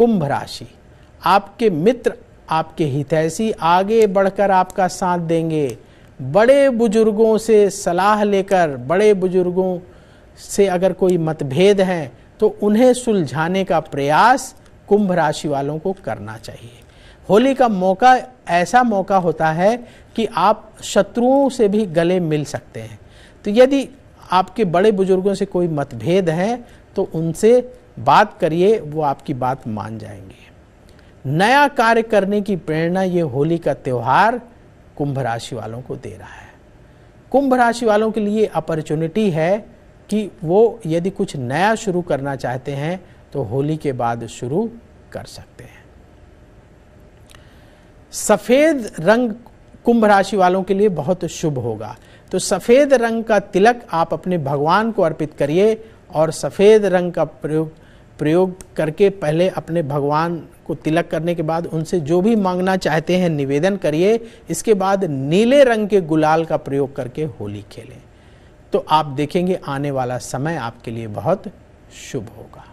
कुंभ राशि आपके मित्र आपके हितैषी आगे बढ़कर आपका साथ देंगे बड़े बुजुर्गों से सलाह लेकर बड़े बुजुर्गों से अगर कोई मतभेद हैं तो उन्हें सुलझाने का प्रयास कुंभ राशि वालों को करना चाहिए होली का मौका ऐसा मौका होता है कि आप शत्रुओं से भी गले मिल सकते हैं तो यदि आपके बड़े बुजुर्गों से कोई मतभेद हैं तो उनसे बात करिए वो आपकी बात मान जाएंगे नया कार्य करने की प्रेरणा ये होली का त्यौहार कुंभ राशि वालों को दे रहा है कुंभ राशि वालों के लिए अपॉर्चुनिटी है कि वो यदि कुछ नया शुरू करना चाहते हैं तो होली के बाद शुरू कर सकते हैं सफ़ेद रंग कुंभ राशि वालों के लिए बहुत शुभ होगा तो सफ़ेद रंग का तिलक आप अपने भगवान को अर्पित करिए और सफ़ेद रंग का प्रयोग प्रयोग करके पहले अपने भगवान को तिलक करने के बाद उनसे जो भी मांगना चाहते हैं निवेदन करिए इसके बाद नीले रंग के गुलाल का प्रयोग करके होली खेलें तो आप देखेंगे आने वाला समय आपके लिए बहुत शुभ होगा